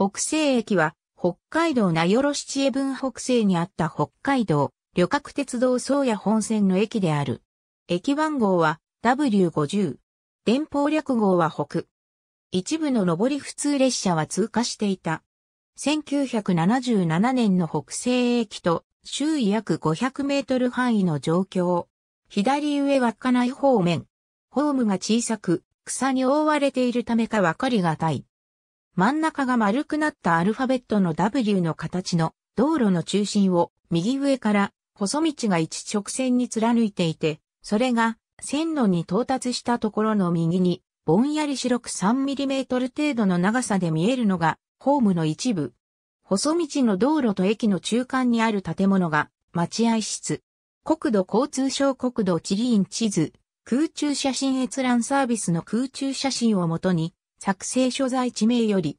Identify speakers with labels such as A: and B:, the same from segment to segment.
A: 北西駅は、北海道名寄七恵分北西にあった北海道、旅客鉄道宗谷本線の駅である。駅番号は W50。電報略号は北。一部の上り普通列車は通過していた。1977年の北西駅と周囲約500メートル範囲の状況。左上稚内方面。ホームが小さく、草に覆われているためか分かりがたい。真ん中が丸くなったアルファベットの W の形の道路の中心を右上から細道が一直線に貫いていて、それが線路に到達したところの右にぼんやり白く 3mm 程度の長さで見えるのがホームの一部。細道の道路と駅の中間にある建物が待合室。国土交通省国土地理院地図、空中写真閲覧サービスの空中写真をもとに、作成所在地名より、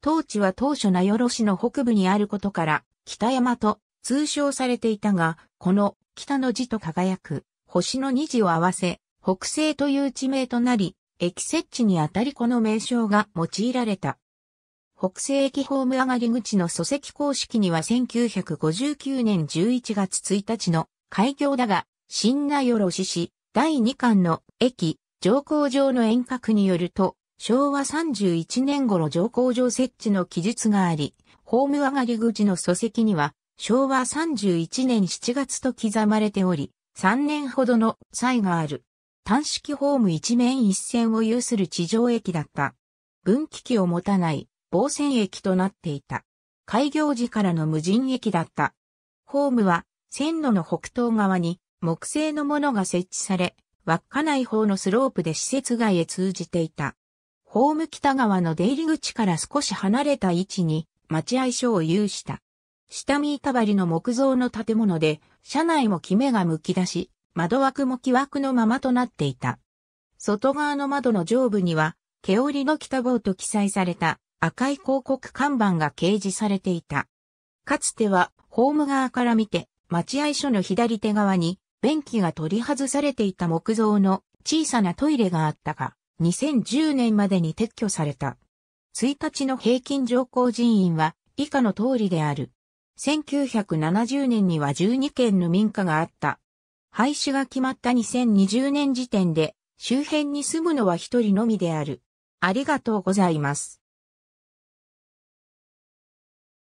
A: 当地は当初名寄市の北部にあることから、北山と通称されていたが、この北の字と輝く星の二字を合わせ、北西という地名となり、駅設置にあたりこの名称が用いられた。北西駅ホーム上がり口の礎石公式には1959年11月1日の開業だが、新名寄市第2巻の駅、乗降場の遠隔によると、昭和31年頃乗降場設置の記述があり、ホーム上がり口の礎石には昭和31年7月と刻まれており、3年ほどの差がある。単式ホーム一面一線を有する地上駅だった。分岐器を持たない防線駅となっていた。開業時からの無人駅だった。ホームは線路の北東側に木製のものが設置され、稚内方のスロープで施設外へ通じていた。ホーム北側の出入り口から少し離れた位置に待合所を有した。下見板張りの木造の建物で、車内もキメがむき出し、窓枠も木枠のままとなっていた。外側の窓の上部には、毛織の北棒と記載された赤い広告看板が掲示されていた。かつては、ホーム側から見て、待合所の左手側に、便器が取り外されていた木造の小さなトイレがあったが、2010年までに撤去された。1日の平均乗降人員は以下の通りである。1970年には12件の民家があった。廃止が決まった2020年時点で周辺に住むのは1人のみである。ありがとうございます。